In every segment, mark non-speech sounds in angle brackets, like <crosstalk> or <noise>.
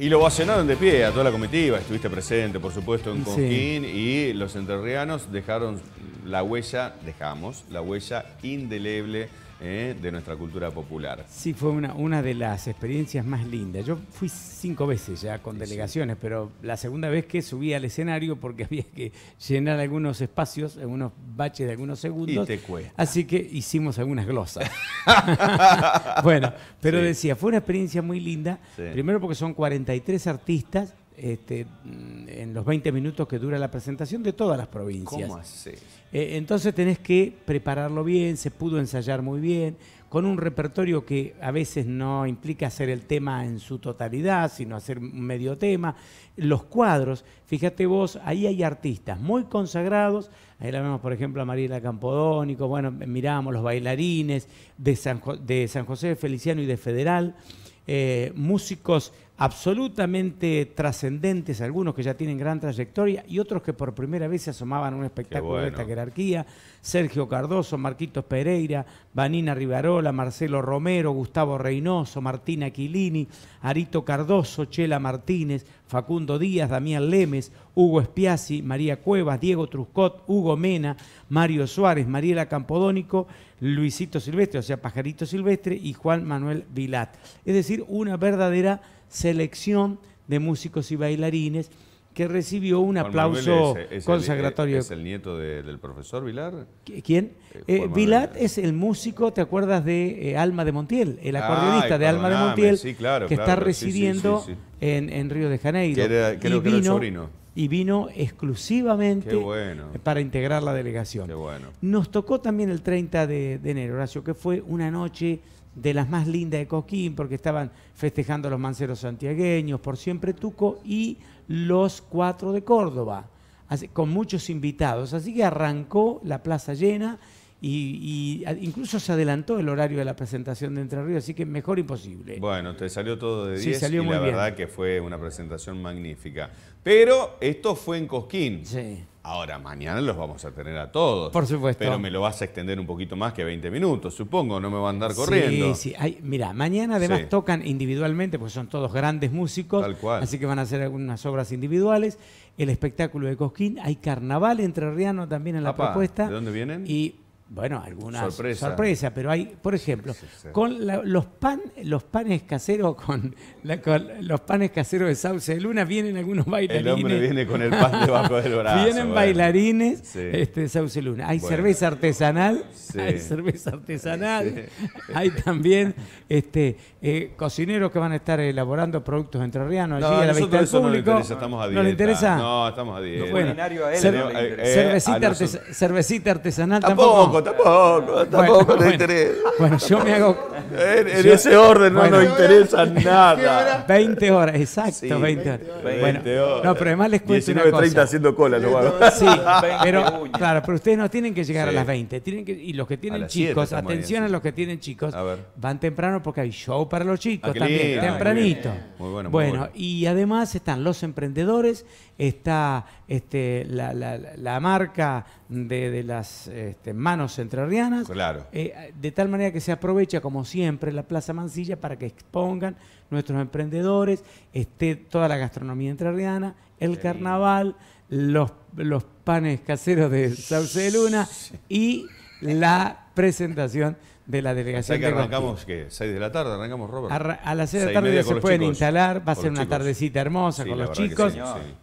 Y lo vacionaron de pie a toda la comitiva. Estuviste presente, por supuesto, en Conquín. Y los entrerrianos dejaron la huella, dejamos, la huella indeleble eh, de nuestra cultura popular. Sí, fue una, una de las experiencias más lindas. Yo fui cinco veces ya con delegaciones, pero la segunda vez que subí al escenario porque <laughs> había que llenar algunos espacios, algunos baches de algunos segundos. Así que hicimos algunas glosas. <laughs> <laughs> bueno, pero decía, fue una experiencia muy linda. Primero porque son 43 artistas este, mm, en los 20 minutos que dura la presentación de todas las provincias. ¿Cómo eh, entonces tenés que prepararlo bien, se pudo ensayar muy bien, con un repertorio que a veces no implica hacer el tema en su totalidad, sino hacer medio tema. Los cuadros, fíjate vos, ahí hay artistas muy consagrados, ahí la vemos por ejemplo a Mariela Campodónico, bueno, miramos los bailarines de San, José de Feliciano y de Federal, eh, músicos absolutamente trascendentes, algunos que ya tienen gran trayectoria y otros que por primera vez se asomaban a un espectáculo de esta jerarquía. Sergio Cardoso, Marquitos Pereira, Vanina Rivarola, Marcelo Romero, Gustavo Reynoso, Martina Quilini, Arito Cardoso, Chela Martínez, Facundo Díaz, Damián Lemes, Hugo Espiazzi, María Cuevas, Diego Truscott, Hugo Mena, Mario Suárez, Mariela Campodónico, Luisito Silvestre, o sea, Pajarito Silvestre y Juan Manuel Vilat. Es decir, una verdadera selección de músicos y bailarines que recibió un aplauso consagratorio. es, el nieto del profesor Vilar? ¿Quién? Eh, eh, Vilar es el músico, ¿te acuerdas de eh, Alma de Montiel? El acordeonista de Alma de Montiel, que está residiendo en, Río de Janeiro. que era el sobrino y vino exclusivamente para integrar la delegación. Nos tocó también el 30 de, enero, Horacio, que fue una noche de las más lindas de Coquín, porque estaban festejando los manceros santiagueños, por siempre Tuco, y los cuatro de Córdoba, con muchos invitados. Así que arrancó la plaza llena y, incluso se adelantó el horario de la presentación de Entre Ríos, así que mejor imposible. Bueno, te salió todo de 10 y la verdad que fue una presentación magnífica. Pero esto fue en Cosquín. Sí. Ahora, mañana los vamos a tener a todos. Por supuesto. Pero me lo vas a extender un poquito más que 20 minutos, supongo, no me va a andar corriendo. Sí, sí. mira, mañana además tocan individualmente, porque son todos grandes músicos. Tal cual. Así que van a hacer algunas obras individuales. El espectáculo de Cosquín, hay carnaval entrerriano también en la propuesta. ¿De dónde vienen? Y bueno, algunas sorpresa. pero hay, por ejemplo, con los pan, los panes caseros con, los panes caseros de Sauce de Luna vienen algunos bailarines. El hombre viene con el pan debajo del <laughs> brazo. vienen bailarines este, de Sauce de Luna. Hay cerveza artesanal, hay cerveza artesanal, hay también este eh, cocineros que van a estar elaborando productos entrerrianos allí no, a la vista público. No le interesa, estamos a dieta. ¿No le interesa? No, estamos a dieta. bueno, eh, cervecita, artesanal tampoco tampoco, tampoco, no te interesa. Bueno, yo me hago. En, ese orden no nos interesa nada. 20 horas, exacto, 20 horas. 20 horas. No, pero además les cuento 19, una cosa. 30 haciendo cola, lo hago. Sí, <laughs> pero claro, pero ustedes no tienen que llegar a las 20. Tienen que, y los que tienen chicos, atención a los que tienen chicos, van temprano porque hay show para los chicos ah, también, tempranito. muy bueno, muy bueno, bueno, y además están los emprendedores, está este, la, la, la marca de, de las este, manos Entrarrianas, Claro. Eh, de tal manera que se aprovecha, como siempre, la Plaza Mansilla para que expongan nuestros emprendedores, esté toda la gastronomía entrerriana, el carnaval, los, los panes caseros de Sauce de Luna y la presentación de la delegación. O que arrancamos, ¿qué? ¿6 de la tarde? ¿Arrancamos, Robert? a, las 6 de la tarde ya se pueden instalar, va a ser una tardecita hermosa con los chicos.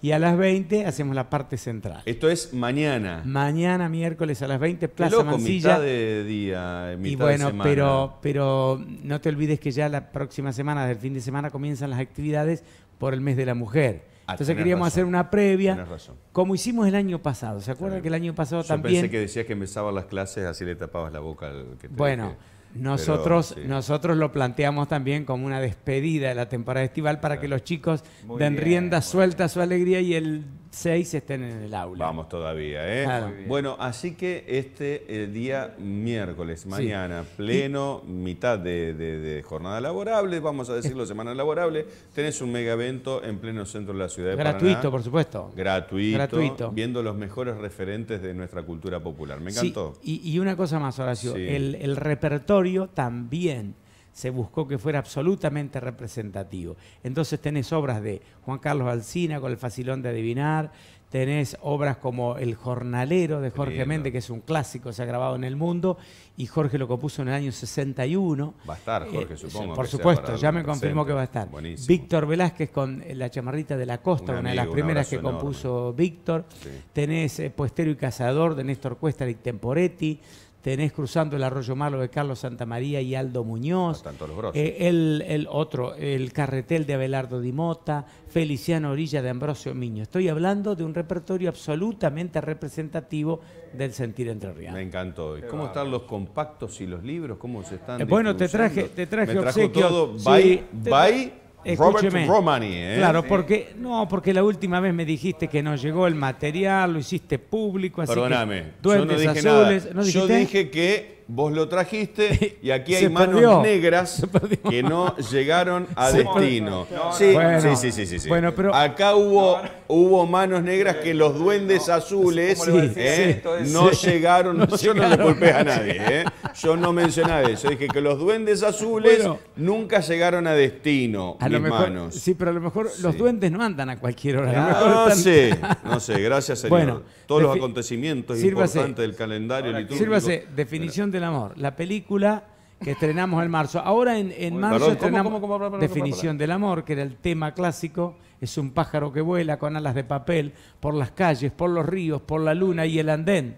y a las 20 hacemos la parte central. Esto es mañana. Mañana, miércoles a las 20, Plaza loco, mitad de día, mitad y bueno, de semana. Pero, pero no te olvides que ya la próxima semana, del fin de semana, comienzan las actividades por el mes de la mujer. Entonces queríamos hacer una previa, como hicimos el año pasado. ¿Se acuerdan que el año pasado Yo también? Pensé que decías que empezaban las clases así le tapabas la boca al Bueno, nosotros nosotros lo planteamos también como una despedida de la temporada estival para que los chicos den rienda suelta a su alegría y el seis estén en el aula. Vamos todavía, ¿eh? Bueno, así que este día miércoles, mañana, pleno, mitad de, jornada laborable, vamos a decirlo, semana laborable, tenés un mega evento en pleno centro de la ciudad de Gratuito, por supuesto. Gratuito, Gratuito. Viendo los mejores referentes de nuestra cultura popular. Me encantó. Y, una cosa más, Horacio, el repertorio también se buscó que fuera absolutamente representativo. Entonces tenés obras de Juan Carlos Alsina con el facilón de adivinar, tenés obras como El jornalero de Jorge Méndez, que es un clásico, se ha grabado en el mundo, y Jorge lo compuso en el año 61. Va a estar, Jorge, eh, supongo. Por supuesto, ya me confirmó que va a estar. Víctor Velázquez con La chamarrita de la costa, una de las primeras que compuso Víctor. Tenés eh, Puestero y Cazador de Néstor Cuesta y Temporetti tenés cruzando el arroyo malo de Carlos Santamaría y Aldo Muñoz, tanto los eh, el, otro, el carretel de Abelardo Di Mota, Feliciano Orilla de Ambrosio Miño. Estoy hablando de un repertorio absolutamente representativo del sentir entrerriano. Me encantó. ¿Cómo están los compactos y los libros? ¿Cómo se están? Eh, bueno, te traje, te traje Me trajo todo. Bye, bye. Robert Romani, ¿eh? Claro, porque no, porque la última vez me dijiste que no llegó el material, lo hiciste público, así Perdóname, que yo no dije azules, nada. yo dije que vos lo trajiste y aquí <laughs> hay manos negras que no llegaron <laughs> a destino. sí. sí, sí, sí, Bueno, pero, Acá hubo, hubo manos negras que los duendes azules ¿eh? no llegaron. <laughs> yo no le culpé a nadie. ¿eh? Yo no mencionaba eso. Dije que los duendes azules nunca llegaron a destino, a mis manos. Sí, pero a lo mejor los duendes no andan a cualquier hora. no sé, no sé. Gracias, señor. Todos los acontecimientos importantes del calendario litúrgico. Sírvase, definición de el amor. La película que estrenamos en marzo. Ahora en, marzo estrenamos Definición del amor, que era el tema clásico. Es un pájaro que vuela con alas de papel por las calles, por los ríos, por la luna y el andén.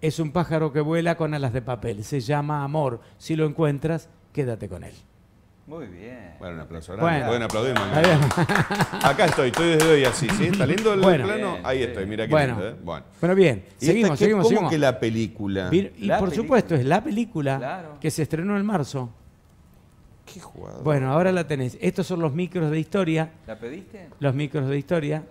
Es un pájaro que vuela con alas de papel. Se llama amor. Si lo encuentras, quédate con él. Muy bien. Bueno, un aplauso Bueno. Pueden aplaudir mañana. Acá estoy, estoy desde hoy así. ¿sí? ¿Está lindo el plano? ahí estoy, mira qué bueno. lindo. ¿eh? Bueno. Bueno, bien. Seguimos, seguimos, ¿cómo que la película? y por supuesto, es la película que se estrenó en marzo. Qué jugador. Bueno, ahora la tenés. Estos son los micros de historia. ¿La pediste? Los micros de historia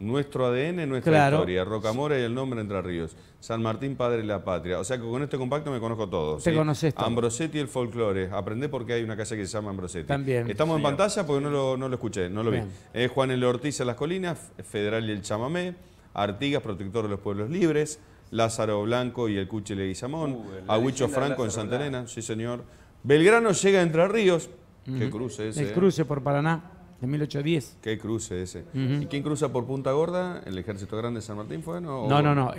nuestro ADN, nuestra historia. Rocamora y el nombre Entre Ríos. San Martín, padre de la patria. O sea que con este compacto me conozco todos. Te conoces Ambrosetti y el folclore. Aprendé porque hay una casa que se llama Ambrosetti. También. Estamos en pantalla porque no lo, escuché, no lo vi. Eh, Juan el Ortiz en las colinas, Federal y el chamamé, Artigas, protector de los pueblos libres, Lázaro Blanco y el Cuche Guizamón. Uh, Agüicho Franco en Santa Elena, sí señor. Belgrano llega a Entre Ríos. que cruce ese. El ¿eh? cruce por Paraná. De 1810. Qué cruce ese. ¿Y quién cruza por Punta Gorda? ¿El ejército grande de San Martín fue? No, no, no. no.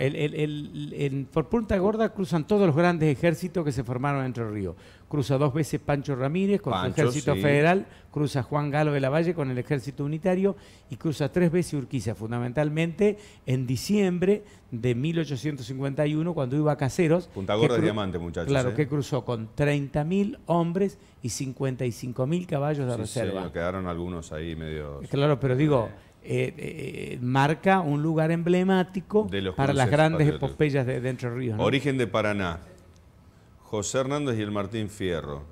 por Punta Gorda cruzan todos los grandes ejércitos que se formaron entre Entre Río. Cruza dos veces Pancho Ramírez con el ejército federal, cruza Juan Galo de la Valle con el ejército unitario y cruza tres veces Urquiza, fundamentalmente en diciembre de 1851 cuando iba a Caseros. Punta Gorda de Diamante, muchachos. Claro, ¿eh? que cruzó con 30.000 hombres y 55.000 caballos de reserva. Sí, quedaron algunos ahí medio... Eh, claro, pero digo, eh, marca un lugar emblemático para las grandes epopeyas de, Dentro Entre Ríos. Origen de Paraná. José Hernández y el Martín Fierro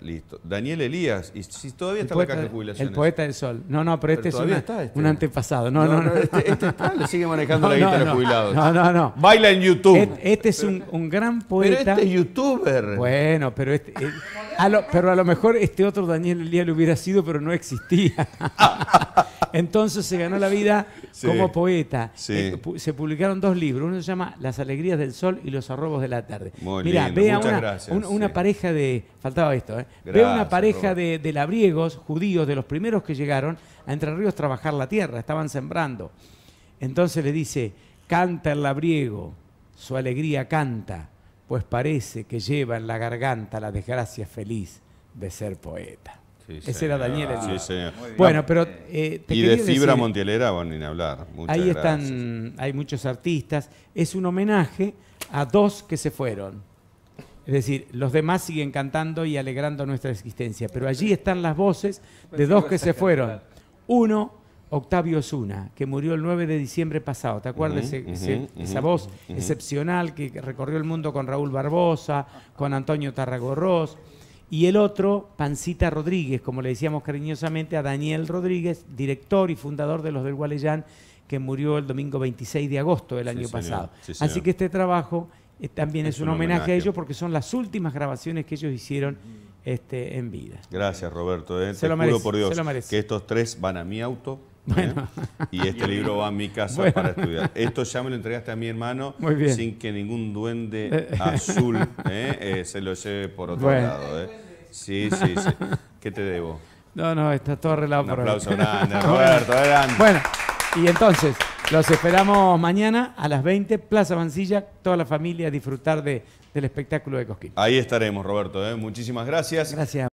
listo. Daniel Elías, y si todavía está poeta, la caja de jubilaciones. El poeta del sol. No, no, pero este es este. un antepasado. No, no, no. este, este está, le sigue <laughs> manejando la guitarra a jubilados. No, no, no. Baila en YouTube. Este, este es un, gran poeta. Pero este es youtuber. Bueno, pero este. Eh, <laughs> pero a lo mejor este otro Daniel Elías le hubiera sido, pero no existía. <laughs> Entonces se ganó la vida como poeta. Eh, se publicaron dos libros. Uno se llama Las alegrías del sol y los arrobos de la tarde. mira una, gracias, una pareja de... Faltaba esto, ¿eh? vea una pareja de, de, labriegos judíos, de los primeros que llegaron a Entre Ríos trabajar la tierra. Estaban sembrando. Entonces le dice, canta el labriego, su alegría canta pues parece que lleva en la garganta la desgracia feliz de ser poeta. Ese era Daniel Bueno, pero eh, eh, Y de Fibra Montielera, van a hablar. ahí están, hay muchos artistas. Es un homenaje a dos que se fueron. Es decir, los demás siguen cantando y alegrando nuestra existencia. Pero allí están las voces de dos que se fueron. Uno Octavio Osuna, que murió el 9 de diciembre pasado. ¿Te acuerdas? esa voz excepcional que recorrió el mundo con Raúl Barbosa, con Antonio Tarragorros. Y el otro, Pancita Rodríguez, como le decíamos cariñosamente a Daniel Rodríguez, director y fundador de los del Gualeyán, que murió el domingo 26 de agosto del año pasado. Así que este trabajo eh, también es, un, homenaje, a ellos porque son las últimas grabaciones que ellos hicieron este, en vida. Gracias, Roberto. Eh. Se lo juro por Dios que estos tres van a mi auto <laughs> Y este libro va a mi casa para estudiar. Esto ya me lo entregaste a mi hermano sin que ningún duende eh. azul <laughs> eh, eh, se lo lleve por otro lado. Sí, sí, sí. ¿Qué te debo? No, no, está todo arreglado Un aplauso <laughs> Roberto, adelante Bueno, y entonces, los esperamos mañana a las 20, Plaza Mancilla, toda la familia a disfrutar de, del espectáculo de Cosquín. Ahí estaremos, Roberto. Muchísimas gracias. Gracias.